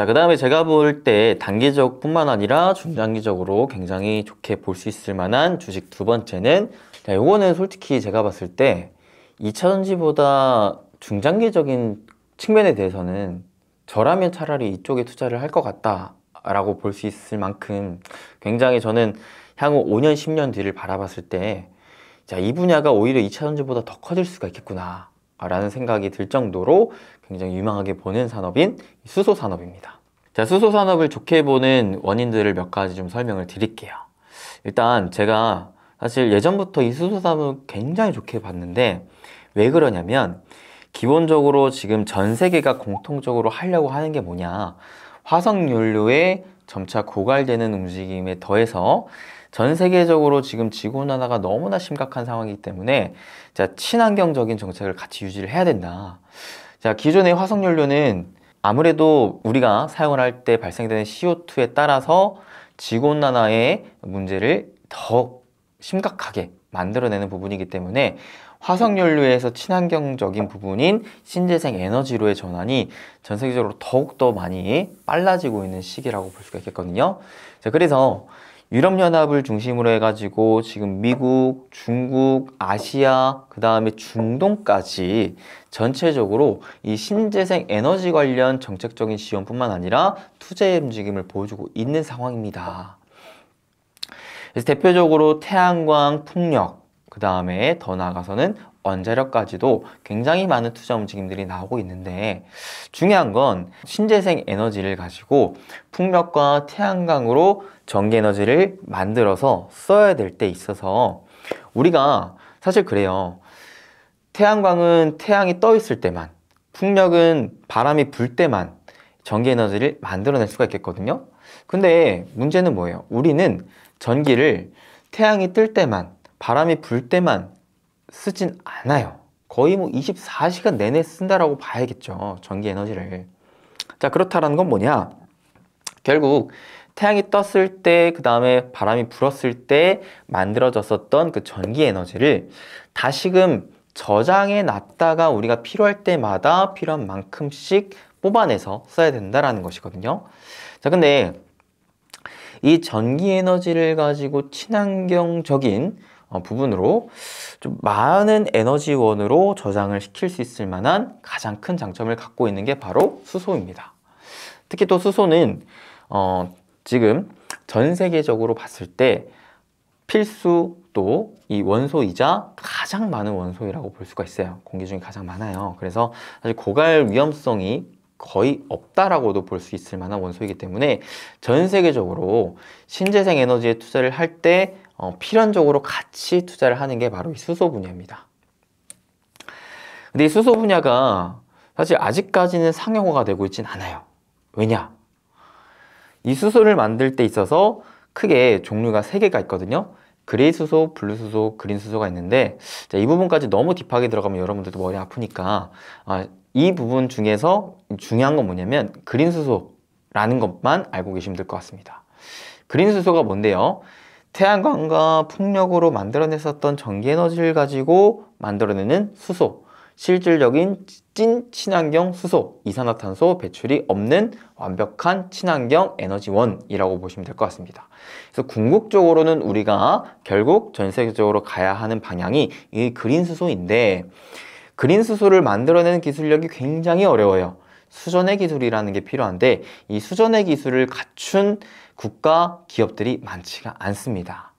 자, 그 다음에 제가 볼 때 단기적 뿐만 아니라 중장기적으로 굉장히 좋게 볼 수 있을 만한 주식 두 번째는 자, 요거는 솔직히 제가 봤을 때 2차전지보다 중장기적인 측면에 대해서는 저라면 차라리 이쪽에 투자를 할 것 같다라고 볼 수 있을 만큼 굉장히 저는 향후 5년, 10년 뒤를 바라봤을 때 자, 이 분야가 오히려 2차전지보다 더 커질 수가 있겠구나 라는 생각이 들 정도로 굉장히 유망하게 보는 산업인 수소 산업입니다. 자, 수소 산업을 좋게 보는 원인들을 몇 가지 좀 설명을 드릴게요. 일단 제가 사실 예전부터 이 수소 산업 굉장히 좋게 봤는데 왜 그러냐면 기본적으로 지금 전 세계가 공통적으로 하려고 하는 게 뭐냐 화석연료의 점차 고갈되는 움직임에 더해서 전 세계적으로 지금 지구온난화가 너무나 심각한 상황이기 때문에 자 친환경적인 정책을 같이 유지를 해야 된다 자, 기존의 화석연료는 아무래도 우리가 사용을 할 때 발생되는 CO2에 따라서 지구온난화의 문제를 더 심각하게 만들어내는 부분이기 때문에 화석연료에서 친환경적인 부분인 신재생 에너지로의 전환이 전 세계적으로 더욱더 많이 빨라지고 있는 시기라고 볼 수가 있겠거든요. 자, 그래서 유럽연합을 중심으로 해가지고 지금 미국, 중국, 아시아, 그 다음에 중동까지 전체적으로 이 신재생 에너지 관련 정책적인 지원뿐만 아니라 투자의 움직임을 보여주고 있는 상황입니다. 그래서 대표적으로 태양광, 풍력, 그 다음에 더 나아가서는 원자력까지도 굉장히 많은 투자 움직임들이 나오고 있는데 중요한 건 신재생 에너지를 가지고 풍력과 태양광으로 전기 에너지를 만들어서 써야 될 때 있어서 우리가 사실 그래요. 태양광은 태양이 떠 있을 때만 풍력은 바람이 불 때만 전기 에너지를 만들어낼 수가 있겠거든요. 근데 문제는 뭐예요? 우리는 전기를 태양이 뜰 때만 바람이 불 때만 쓰진 않아요. 거의 뭐 24시간 내내 쓴다라고 봐야겠죠. 전기 에너지를. 자, 그렇다라는 건 뭐냐? 결국 태양이 떴을 때, 그 다음에 바람이 불었을 때 만들어졌었던 그 전기 에너지를 다시금 저장해 놨다가 우리가 필요할 때마다 필요한 만큼씩 뽑아내서 써야 된다라는 것이거든요. 자, 근데 이 전기 에너지를 가지고 친환경적인 어, 부분으로 좀 많은 에너지원으로 저장을 시킬 수 있을 만한 가장 큰 장점을 갖고 있는 게 바로 수소입니다. 특히 또 수소는 어, 지금 전 세계적으로 봤을 때 필수 또 이 원소이자 가장 많은 원소라고 볼 수가 있어요. 공기 중에 가장 많아요. 그래서 사실 고갈 위험성이 거의 없다라고도 볼 수 있을 만한 원소이기 때문에 전 세계적으로 신재생 에너지에 투자를 할때 어, 필연적으로 같이 투자를 하는 게 바로 이 수소 분야입니다. 근데 이 수소 분야가 사실 아직까지는 상용화가 되고 있진 않아요. 왜냐? 이 수소를 만들 때 있어서 크게 종류가 3개가 있거든요. 그레이 수소, 블루 수소, 그린 수소가 있는데 자, 이 부분까지 너무 딥하게 들어가면 여러분들도 머리 아프니까 아, 이 부분 중에서 중요한 건 뭐냐면 그린 수소라는 것만 알고 계시면 될 것 같습니다. 그린 수소가 뭔데요? 태양광과 풍력으로 만들어냈었던 전기에너지를 가지고 만들어내는 수소 실질적인 찐 친환경 수소 이산화탄소 배출이 없는 완벽한 친환경 에너지원이라고 보시면 될 것 같습니다. 그래서 궁극적으로는 우리가 결국 전 세계적으로 가야 하는 방향이 이 그린 수소인데 그린 수소를 만들어내는 기술력이 굉장히 어려워요. 수전의 기술이라는 게 필요한데 이 수전의 기술을 갖춘 국가 기업들이 많지가 않습니다.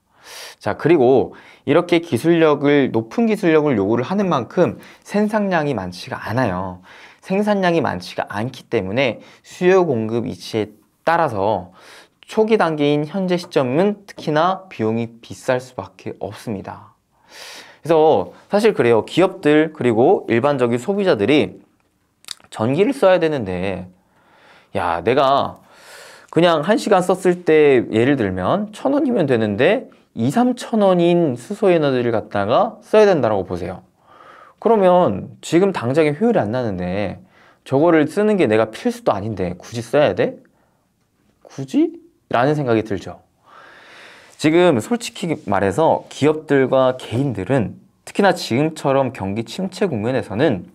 자 그리고 이렇게 기술력을 높은 기술력을 요구를 하는 만큼 생산량이 많지가 않아요. 생산량이 많지가 않기 때문에 수요 공급 이치에 따라서 초기 단계인 현재 시점은 특히나 비용이 비쌀 수밖에 없습니다. 그래서 사실 그래요. 기업들 그리고 일반적인 소비자들이 전기를 써야 되는데 야 내가 그냥 한시간 썼을 때 예를 들면 천원이면 되는데 2, 3천원인 수소에너지를 갖다가 써야 된다고 보세요. 그러면 지금 당장에 효율이 안 나는데 저거를 쓰는 게 내가 필수도 아닌데 굳이 써야 돼? 굳이? 라는 생각이 들죠. 지금 솔직히 말해서 기업들과 개인들은 특히나 지금처럼 경기 침체 국면에서는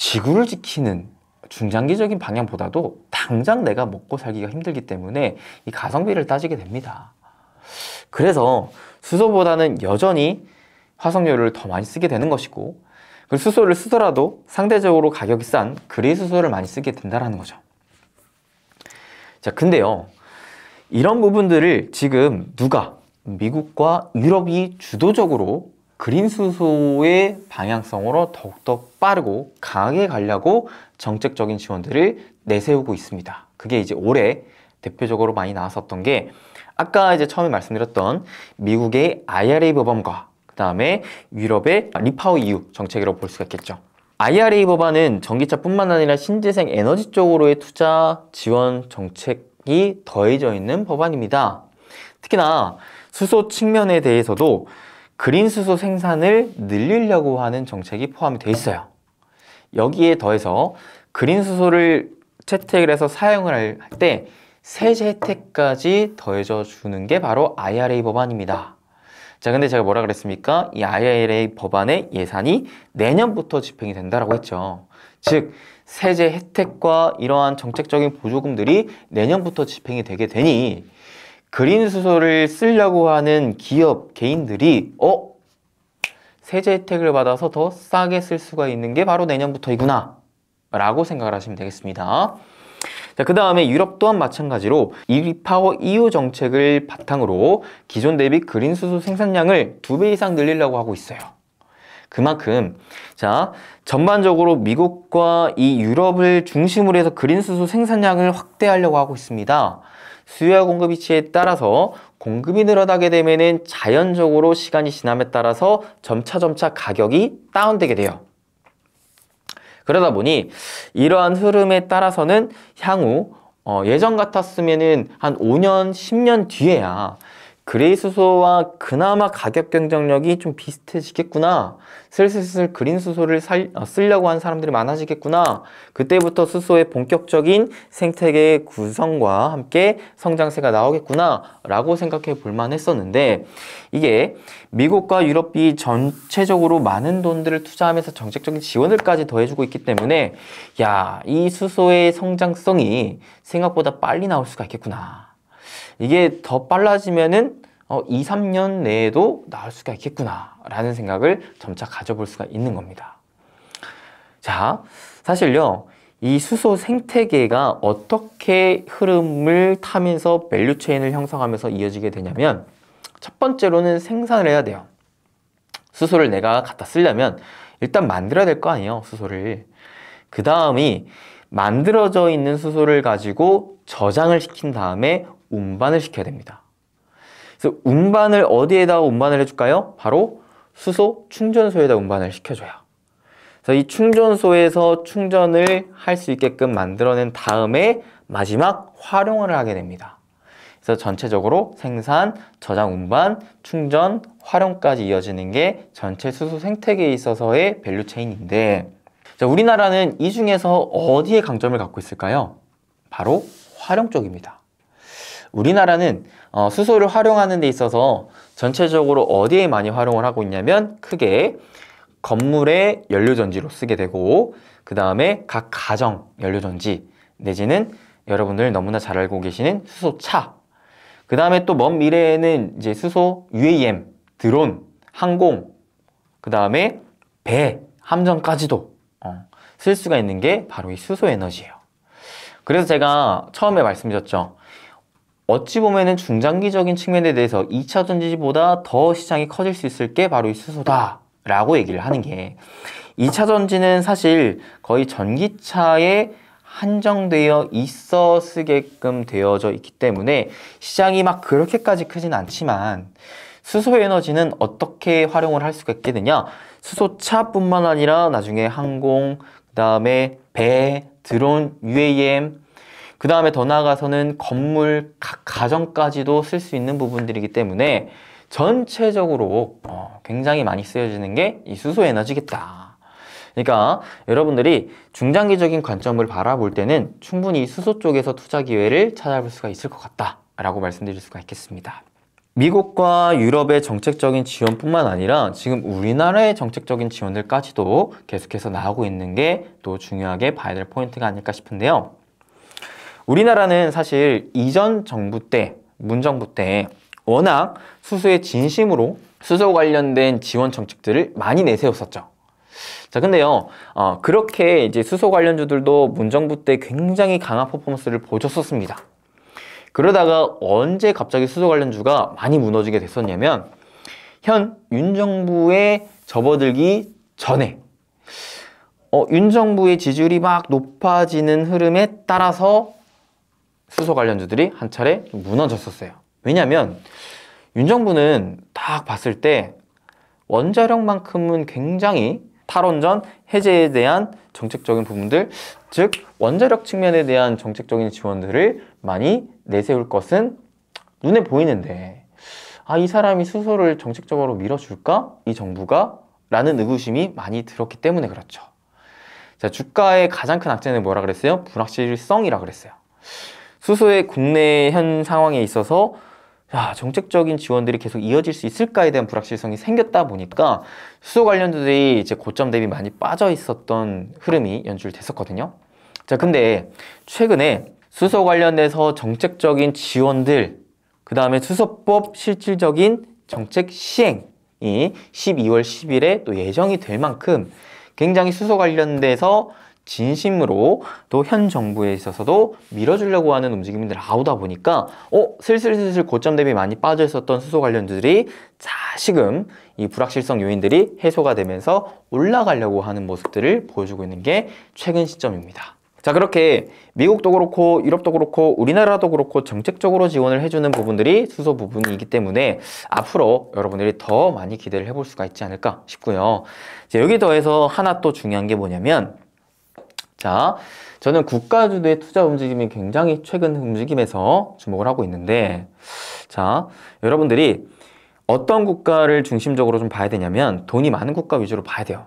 지구를 지키는 중장기적인 방향보다도 당장 내가 먹고 살기가 힘들기 때문에 이 가성비를 따지게 됩니다. 그래서 수소보다는 여전히 화석연료를 더 많이 쓰게 되는 것이고 그 수소를 쓰더라도 상대적으로 가격이 싼 그레이 수소를 많이 쓰게 된다는 거죠. 자, 근데요. 이런 부분들을 지금 누가 미국과 유럽이 주도적으로 그린 수소의 방향성으로 더욱더 빠르고 강하게 가려고 정책적인 지원들을 내세우고 있습니다. 그게 이제 올해 대표적으로 많이 나왔었던 게 아까 이제 처음에 말씀드렸던 미국의 IRA 법안과 그 다음에 유럽의 리파워 EU 정책이라고 볼 수가 있겠죠. IRA 법안은 전기차뿐만 아니라 신재생 에너지 쪽으로의 투자 지원 정책이 더해져 있는 법안입니다. 특히나 수소 측면에 대해서도 그린 수소 생산을 늘리려고 하는 정책이 포함이 돼 있어요. 여기에 더해서 그린 수소를 채택을 해서 사용을 할 때 세제 혜택까지 더해져 주는 게 바로 IRA 법안입니다. 자, 근데 제가 뭐라 그랬습니까? 이 IRA 법안의 예산이 내년부터 집행이 된다라고 했죠. 즉, 세제 혜택과 이러한 정책적인 보조금들이 내년부터 집행이 되게 되니 그린 수소를 쓰려고 하는 기업, 개인들이 어? 세제 혜택을 받아서 더 싸게 쓸 수가 있는 게 바로 내년부터이구나 라고 생각을 하시면 되겠습니다. 자, 그 다음에 유럽 또한 마찬가지로 이파워 EU 정책을 바탕으로 기존 대비 그린 수소 생산량을 두 배 이상 늘리려고 하고 있어요. 그만큼 자 전반적으로 미국과 이 유럽을 중심으로 해서 그린 수소 생산량을 확대하려고 하고 있습니다. 수요와 공급 위치에 따라서 공급이 늘어나게 되면 자연적으로 시간이 지남에 따라서 점차점차 가격이 다운되게 돼요. 그러다 보니 이러한 흐름에 따라서는 향후 어, 예전 같았으면한 5년, 10년 뒤에야 그레이수소와 그나마 가격 경쟁력이 좀 비슷해지겠구나 슬슬슬 그린 수소를 살, 어, 쓰려고 하는 사람들이 많아지겠구나 그때부터 수소의 본격적인 생태계 구성과 함께 성장세가 나오겠구나 라고 생각해 볼만 했었는데 이게 미국과 유럽이 전체적으로 많은 돈들을 투자하면서 정책적인 지원을까지 더해주고 있기 때문에 야 이 수소의 성장성이 생각보다 빨리 나올 수가 있겠구나 이게 더 빨라지면은 어, 2, 3년 내에도 나올 수가 있겠구나라는 생각을 점차 가져볼 수가 있는 겁니다. 자, 사실요. 이 수소 생태계가 어떻게 흐름을 타면서 밸류 체인을 형성하면서 이어지게 되냐면 첫 번째로는 생산을 해야 돼요. 수소를 내가 갖다 쓰려면 일단 만들어야 될 거 아니에요, 수소를. 그 다음이 만들어져 있는 수소를 가지고 저장을 시킨 다음에 운반을 시켜야 됩니다. 그래서 운반을 어디에다 운반을 해줄까요? 바로 수소 충전소에다 운반을 시켜줘요. 그래서 이 충전소에서 충전을 할 수 있게끔 만들어낸 다음에 마지막 활용을 하게 됩니다. 그래서 전체적으로 생산, 저장, 운반, 충전, 활용까지 이어지는 게 전체 수소 생태계에 있어서의 밸류 체인인데 자, 우리나라는 이 중에서 어디에 강점을 갖고 있을까요? 바로 활용 쪽입니다. 우리나라는 어, 수소를 활용하는 데 있어서 전체적으로 어디에 많이 활용을 하고 있냐면 크게 건물의 연료전지로 쓰게 되고 그 다음에 각 가정 연료전지 내지는 여러분들 너무나 잘 알고 계시는 수소차 그 다음에 또 먼 미래에는 이제 수소 UAM, 드론, 항공 그 다음에 배, 함정까지도 어, 쓸 수가 있는 게 바로 이 수소에너지예요 그래서 제가 처음에 말씀드렸죠 어찌 보면 중장기적인 측면에 대해서 2차 전지보다 더 시장이 커질 수 있을 게 바로 이 수소다 라고 얘기를 하는 게 2차 전지는 사실 거의 전기차에 한정되어 있어 쓰게끔 되어져 있기 때문에 시장이 막 그렇게까지 크진 않지만 수소 에너지는 어떻게 활용을 할 수가 있겠느냐 수소차뿐만 아니라 나중에 항공, 그 다음에 배, 드론, UAM 그 다음에 더 나아가서는 건물, 가정까지도 쓸 수 있는 부분들이기 때문에 전체적으로 어, 굉장히 많이 쓰여지는 게 이 수소 에너지겠다. 그러니까 여러분들이 중장기적인 관점을 바라볼 때는 충분히 수소 쪽에서 투자 기회를 찾아볼 수가 있을 것 같다라고 말씀드릴 수가 있겠습니다. 미국과 유럽의 정책적인 지원뿐만 아니라 지금 우리나라의 정책적인 지원들까지도 계속해서 나오고 있는 게 또 중요하게 봐야 될 포인트가 아닐까 싶은데요. 우리나라는 사실 이전 정부 때, 문정부 때 워낙 수소의 진심으로 수소 관련된 지원 정책들을 많이 내세웠었죠. 자 근데요 어, 그렇게 이제 수소 관련주들도 문정부 때 굉장히 강한 퍼포먼스를 보여줬었습니다 그러다가 언제 갑자기 수소 관련주가 많이 무너지게 됐었냐면 현 윤정부에 접어들기 전에 어, 윤정부의 지지율이 막 높아지는 흐름에 따라서 수소 관련주들이 한 차례 무너졌었어요. 왜냐면 하 윤정부는 딱 봤을 때 원자력만큼은 굉장히 탈원전 해제에 대한 정책적인 부분들 즉 원자력 측면에 대한 정책적인 지원들을 많이 내세울 것은 눈에 보이는데 아이 사람이 수소를 정책적으로 밀어줄까? 이 정부가? 라는 의구심이 많이 들었기 때문에 그렇죠. 자 주가의 가장 큰 악재는 뭐라 그랬어요? 불확실성이라 그랬어요. 수소의 국내 현 상황에 있어서 야, 정책적인 지원들이 계속 이어질 수 있을까에 대한 불확실성이 생겼다 보니까 수소 관련주들이 이제 고점 대비 많이 빠져 있었던 흐름이 연출됐었거든요. 자, 근데 최근에 수소 관련해서 정책적인 지원들, 그 다음에 수소법 실질적인 정책 시행이 12월 10일에 또 예정이 될 만큼 굉장히 수소 관련돼서 진심으로 또 현 정부에 있어서도 밀어주려고 하는 움직임들이 나오다 보니까 어 슬슬슬슬 고점 대비 많이 빠져 있었던 수소 관련주들이 자식금이 불확실성 요인들이 해소가 되면서 올라가려고 하는 모습들을 보여주고 있는 게 최근 시점입니다. 자 그렇게 미국도 그렇고 유럽도 그렇고 우리나라도 그렇고 정책적으로 지원을 해주는 부분들이 수소 부분이기 때문에 앞으로 여러분들이 더 많이 기대를 해볼 수가 있지 않을까 싶고요. 이제 여기 더해서 하나 또 중요한 게 뭐냐면 자, 저는 국가주도의 투자 움직임이 굉장히 최근 움직임에서 주목을 하고 있는데, 자, 여러분들이 어떤 국가를 중심적으로 좀 봐야 되냐면 돈이 많은 국가 위주로 봐야 돼요.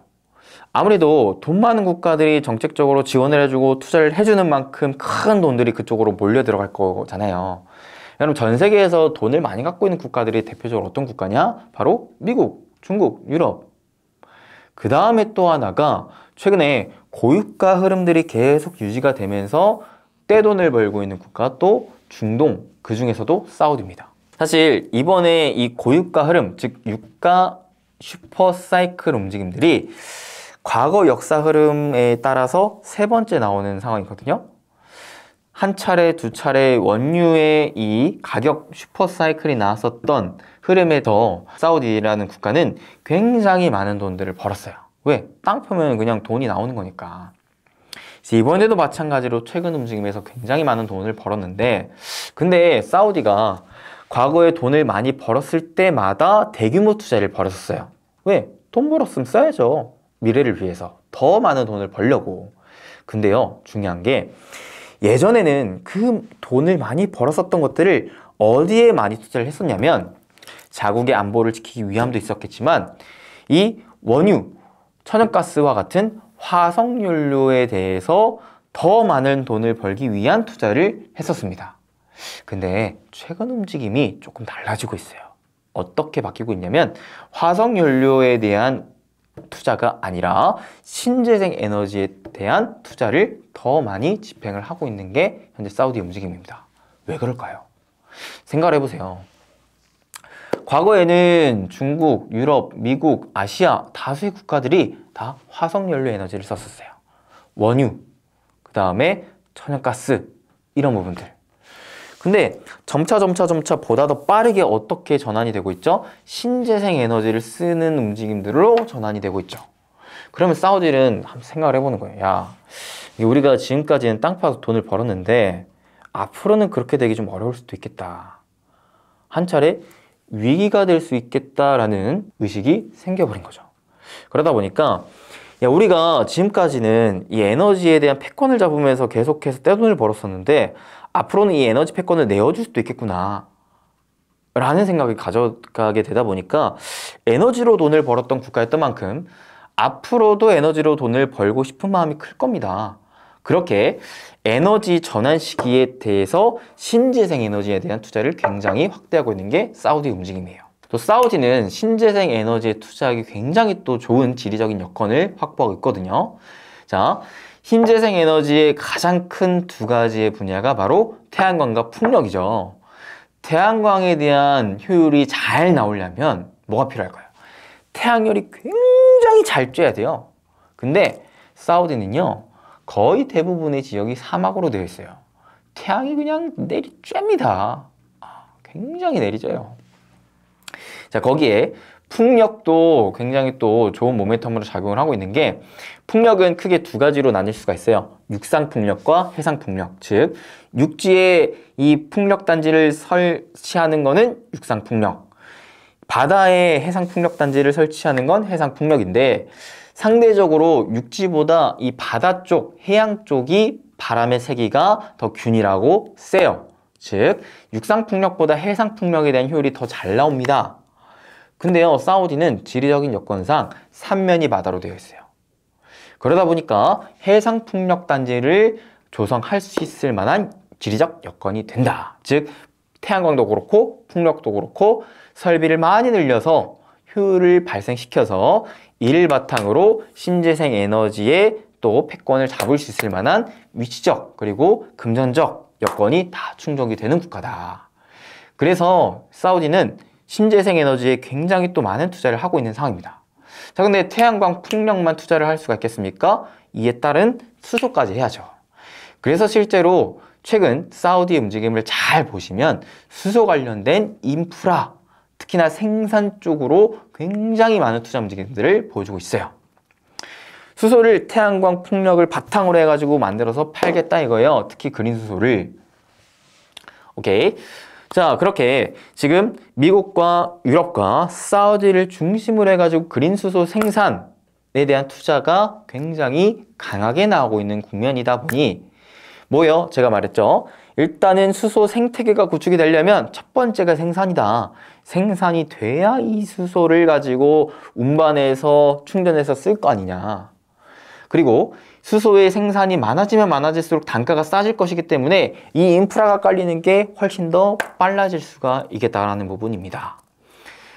아무래도 돈 많은 국가들이 정책적으로 지원을 해주고 투자를 해주는 만큼 큰 돈들이 그쪽으로 몰려 들어갈 거잖아요. 여러분 전 세계에서 돈을 많이 갖고 있는 국가들이 대표적으로 어떤 국가냐? 바로 미국, 중국, 유럽. 그 다음에 또 하나가 최근에 고유가 흐름들이 계속 유지가 되면서 떼돈을 벌고 있는 국가 또 중동 그 중에서도 사우디입니다. 사실 이번에 이 고유가 흐름 즉 유가 슈퍼사이클 움직임들이 과거 역사 흐름에 따라서 세 번째 나오는 상황이거든요. 한 차례, 두 차례 원유의 이 가격 슈퍼사이클이 나왔었던 흐름에 더 사우디라는 국가는 굉장히 많은 돈들을 벌었어요. 왜? 땅 표면 그냥 돈이 나오는 거니까. 이번에도 마찬가지로 최근 움직임에서 굉장히 많은 돈을 벌었는데 근데 사우디가 과거에 돈을 많이 벌었을 때마다 대규모 투자를 벌었었어요 왜? 돈 벌었으면 써야죠. 미래를 위해서 더 많은 돈을 벌려고. 근데요, 중요한 게 예전에는 그 돈을 많이 벌었었던 것들을 어디에 많이 투자를 했었냐면 자국의 안보를 지키기 위함도 있었겠지만 이 원유, 천연가스와 같은 화석연료에 대해서 더 많은 돈을 벌기 위한 투자를 했었습니다. 근데 최근 움직임이 조금 달라지고 있어요. 어떻게 바뀌고 있냐면 화석연료에 대한 투자가 아니라 신재생 에너지에 대한 투자를 더 많이 집행을 하고 있는 게 현재 사우디 움직임입니다. 왜 그럴까요? 생각을 해보세요. 과거에는 중국, 유럽, 미국, 아시아 다수의 국가들이 다 화석연료 에너지를 썼었어요. 원유, 그 다음에 천연가스 이런 부분들. 근데 점차 점차 점차 보다 더 빠르게 어떻게 전환이 되고 있죠? 신재생 에너지를 쓰는 움직임들로 전환이 되고 있죠. 그러면 사우디는 한번 생각을 해보는 거예요. 야, 우리가 지금까지는 땅 파서 돈을 벌었는데 앞으로는 그렇게 되기 좀 어려울 수도 있겠다. 한 차례 위기가 될 수 있겠다라는 의식이 생겨버린 거죠. 그러다 보니까 야, 우리가 지금까지는 이 에너지에 대한 패권을 잡으면서 계속해서 떼돈을 벌었었는데 앞으로는 이 에너지 패권을 내어줄 수도 있겠구나 라는 생각이 가져가게 되다 보니까 에너지로 돈을 벌었던 국가였던 만큼 앞으로도 에너지로 돈을 벌고 싶은 마음이 클 겁니다. 그렇게 에너지 전환 시기에 대해서 신재생 에너지에 대한 투자를 굉장히 확대하고 있는 게 사우디 움직임이에요. 또 사우디는 신재생 에너지에 투자하기 굉장히 또 좋은 지리적인 여건을 확보하고 있거든요. 자, 신재생 에너지의 가장 큰 두 가지의 분야가 바로 태양광과 풍력이죠. 태양광에 대한 효율이 잘 나오려면 뭐가 필요할까요? 태양열이 굉장히 잘 쬐야 돼요. 근데 사우디는요. 거의 대부분의 지역이 사막으로 되어 있어요. 태양이 그냥 내리쬐입니다. 아, 굉장히 내리쬐요. 자, 거기에 풍력도 굉장히 또 좋은 모멘텀으로 작용을 하고 있는 게 풍력은 크게 두 가지로 나뉠 수가 있어요. 육상 풍력과 해상 풍력. 즉, 육지에 이 풍력 단지를 설치하는 거는 육상 풍력. 바다에 해상 풍력 단지를 설치하는 건 해상 풍력인데 상대적으로 육지보다 이 바다 쪽, 해양 쪽이 바람의 세기가 더 균일하고 세요. 즉, 육상풍력보다 해상풍력에 대한 효율이 더 잘 나옵니다. 근데요, 사우디는 지리적인 여건상 삼면이 바다로 되어 있어요. 그러다 보니까 해상풍력 단지를 조성할 수 있을 만한 지리적 여건이 된다. 즉, 태양광도 그렇고 풍력도 그렇고 설비를 많이 늘려서 효율을 발생시켜서 이를 바탕으로 신재생 에너지의 또 패권을 잡을 수 있을 만한 위치적 그리고 금전적 여건이 다 충족이 되는 국가다. 그래서 사우디는 신재생 에너지에 굉장히 또 많은 투자를 하고 있는 상황입니다. 자, 근데 태양광 풍력만 투자를 할 수가 있겠습니까? 이에 따른 수소까지 해야죠. 그래서 실제로 최근 사우디의 움직임을 잘 보시면 수소 관련된 인프라 특히나 생산 쪽으로 굉장히 많은 투자 움직임들을 보여주고 있어요. 수소를 태양광 풍력을 바탕으로 해가지고 만들어서 팔겠다 이거예요. 특히 그린 수소를. 오케이. 자 그렇게 지금 미국과 유럽과 사우디를 중심으로 해가지고 그린 수소 생산에 대한 투자가 굉장히 강하게 나오고 있는 국면이다 보니 뭐요 제가 말했죠. 일단은 수소 생태계가 구축이 되려면 첫 번째가 생산이다. 생산이 돼야 이 수소를 가지고 운반해서 충전해서 쓸 거 아니냐. 그리고 수소의 생산이 많아지면 많아질수록 단가가 싸질 것이기 때문에 이 인프라가 깔리는 게 훨씬 더 빨라질 수가 있겠다라는 부분입니다.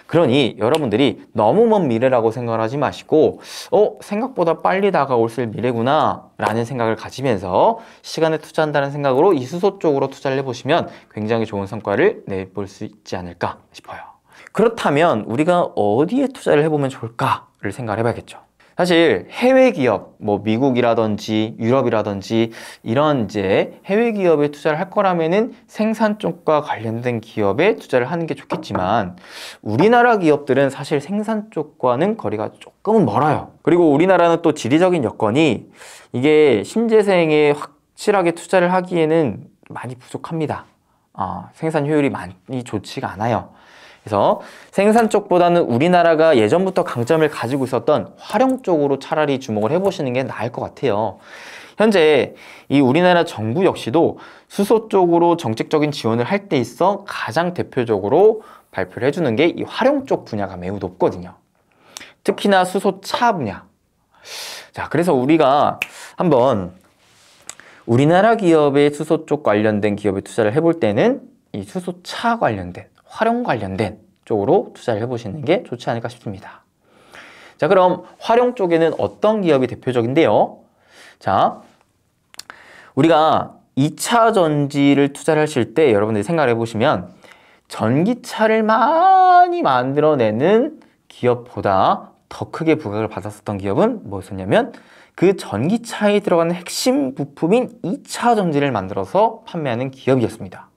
그러니 여러분들이 너무 먼 미래라고 생각하지 마시고 어? 생각보다 빨리 다가올 수 미래구나 라는 생각을 가지면서 시간에 투자한다는 생각으로 이수소 쪽으로 투자를 해보시면 굉장히 좋은 성과를 내볼 수 있지 않을까 싶어요. 그렇다면 우리가 어디에 투자를 해보면 좋을까를 생각을 해봐야겠죠. 사실 해외 기업, 뭐 미국이라든지 유럽이라든지 이런 이제 해외 기업에 투자를 할 거라면은 생산 쪽과 관련된 기업에 투자를 하는 게 좋겠지만 우리나라 기업들은 사실 생산 쪽과는 거리가 조금은 멀어요. 그리고 우리나라는 또 지리적인 여건이 이게 신재생에 확실하게 투자를 하기에는 많이 부족합니다. 어, 생산 효율이 많이 좋지가 않아요. 그래서 생산 쪽보다는 우리나라가 예전부터 강점을 가지고 있었던 활용 쪽으로 차라리 주목을 해보시는 게 나을 것 같아요. 현재 이 우리나라 정부 역시도 수소 쪽으로 정책적인 지원을 할 때 있어 가장 대표적으로 발표를 해주는 게 이 활용 쪽 분야가 매우 높거든요. 특히나 수소차 분야. 자, 그래서 우리가 한번 우리나라 기업의 수소 쪽 관련된 기업에 투자를 해볼 때는 이 수소차 관련된 활용 관련된 쪽으로 투자를 해보시는 게 좋지 않을까 싶습니다. 자 그럼 활용 쪽에는 어떤 기업이 대표적인데요? 자 우리가 2차 전지를 투자를 하실 때 여러분들이 생각해 보시면 전기차를 많이 만들어내는 기업보다 더 크게 부각을 받았었던 기업은 뭐였었냐면 그 전기차에 들어가는 핵심 부품인 2차 전지를 만들어서 판매하는 기업이었습니다.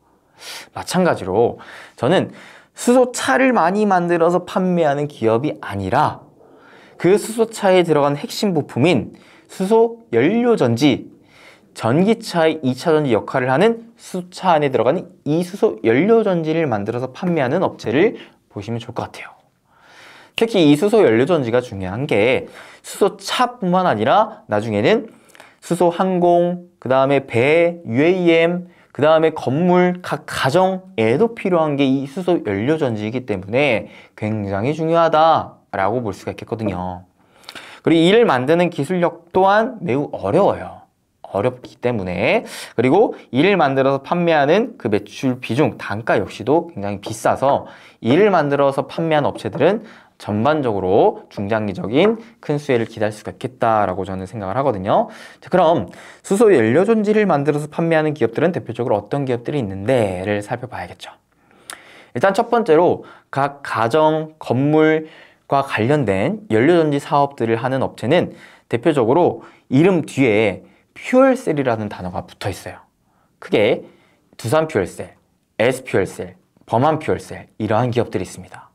마찬가지로 저는 수소차를 많이 만들어서 판매하는 기업이 아니라 그 수소차에 들어간 핵심 부품인 수소 연료전지, 전기차의 2차전지 역할을 하는 수소차 안에 들어가는 이 수소 연료전지를 만들어서 판매하는 업체를 보시면 좋을 것 같아요. 특히 이 수소 연료전지가 중요한 게 수소차뿐만 아니라 나중에는 수소 항공, 그 다음에 배, UAM, 그 다음에 건물 각 가정에도 필요한 게 이 수소 연료 전지이기 때문에 굉장히 중요하다라고 볼 수가 있겠거든요. 그리고 이를 만드는 기술력 또한 매우 어려워요. 어렵기 때문에 그리고 이를 만들어서 판매하는 그 매출 비중 단가 역시도 굉장히 비싸서 이를 만들어서 판매한 업체들은 전반적으로 중장기적인 큰 수혜를 기대할 수가 있겠다라고 저는 생각을 하거든요. 자, 그럼 수소 연료 전지를 만들어서 판매하는 기업들은 대표적으로 어떤 기업들이 있는데를 살펴봐야겠죠. 일단 첫 번째로 각 가정, 건물과 관련된 연료전지 사업들을 하는 업체는 대표적으로 이름 뒤에 퓨얼셀이라는 단어가 붙어 있어요. 크게 두산 퓨얼셀, S 퓨얼셀, 범한 퓨얼셀 이러한 기업들이 있습니다.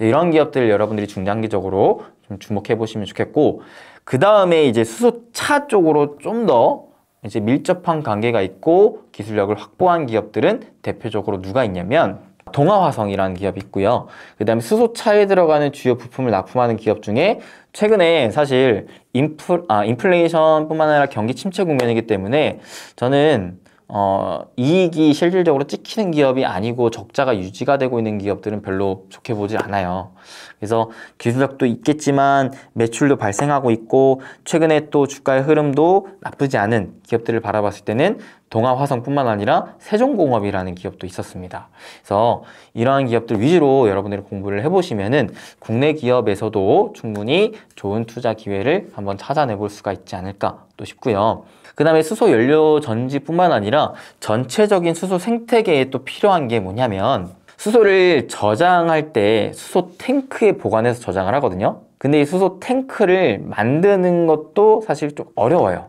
이런 기업들 여러분들이 중장기적으로 좀 주목해 보시면 좋겠고 그 다음에 이제 수소차 쪽으로 좀 더 이제 밀접한 관계가 있고 기술력을 확보한 기업들은 대표적으로 누가 있냐면 동화화성이라는 기업이 있고요. 그 다음에 수소차에 들어가는 주요 부품을 납품하는 기업 중에 최근에 사실 인플, 아, 인플레이션뿐만 아니라 경기 침체 국면이기 때문에 저는 어, 이익이 실질적으로 찍히는 기업이 아니고 적자가 유지가 되고 있는 기업들은 별로 좋게 보지 않아요. 그래서 기술력도 있겠지만 매출도 발생하고 있고 최근에 또 주가의 흐름도 나쁘지 않은 기업들을 바라봤을 때는 동아화성뿐만 아니라 세종공업이라는 기업도 있었습니다. 그래서 이러한 기업들 위주로 여러분들이 공부를 해보시면은 국내 기업에서도 충분히 좋은 투자 기회를 한번 찾아내볼 수가 있지 않을까 또 싶고요. 그 다음에 수소 연료 전지뿐만 아니라 전체적인 수소 생태계에 또 필요한 게 뭐냐면 수소를 저장할 때 수소 탱크에 보관해서 저장을 하거든요. 근데 이 수소 탱크를 만드는 것도 사실 좀 어려워요.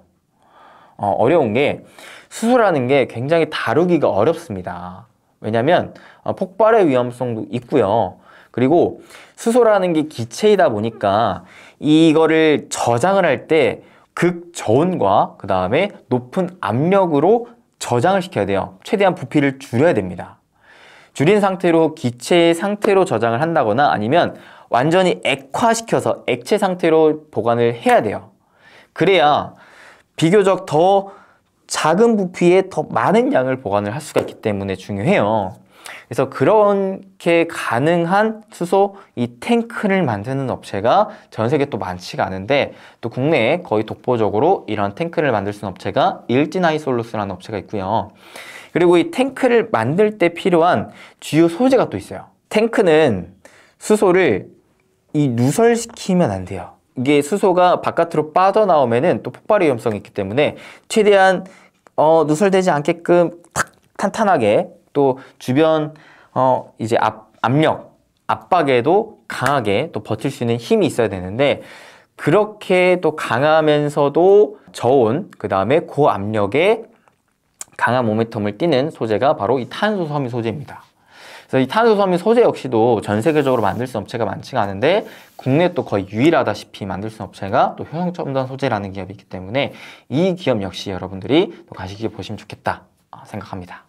어, 어려운 게 수소라는 게 굉장히 다루기가 어렵습니다. 왜냐면 하 어, 폭발의 위험성도 있고요. 그리고 수소라는 게 기체이다 보니까 이거를 저장을 할 때 극저온과 그 다음에 높은 압력으로 저장을 시켜야 돼요. 최대한 부피를 줄여야 됩니다. 줄인 상태로 기체의 상태로 저장을 한다거나 아니면 완전히 액화시켜서 액체 상태로 보관을 해야 돼요. 그래야 비교적 더 작은 부피에 더 많은 양을 보관을 할 수가 있기 때문에 중요해요. 그래서 그렇게 가능한 수소 이 탱크를 만드는 업체가 전 세계 또 많지가 않은데 또 국내에 거의 독보적으로 이러 탱크를 만들 수 있는 업체가 일진아이솔루스라는 업체가 있고요. 그리고 이 탱크를 만들 때 필요한 주요 소재가 또 있어요. 탱크는 수소를 이 누설시키면 안 돼요. 이게 수소가 바깥으로 빠져나오면은 또폭발 위험성이 있기 때문에 최대한 어, 누설되지 않게끔 탁 탄탄하게 또 주변 어, 이제 압, 압력, 압박에도 강하게 또 버틸 수 있는 힘이 있어야 되는데 그렇게 또 강하면서도 저온, 그 다음에 고압력에 강한 모멘텀을 띠는 소재가 바로 이 탄소 섬유 소재입니다. 그래서 이 탄소 섬유 소재 역시도 전 세계적으로 만들 수 업체가 많지가 않은데 국내 또 거의 유일하다시피 만들 수 업체가 또 효성 첨단 소재라는 기업이 있기 때문에 이 기업 역시 여러분들이 가시기 보시면 좋겠다 아, 생각합니다.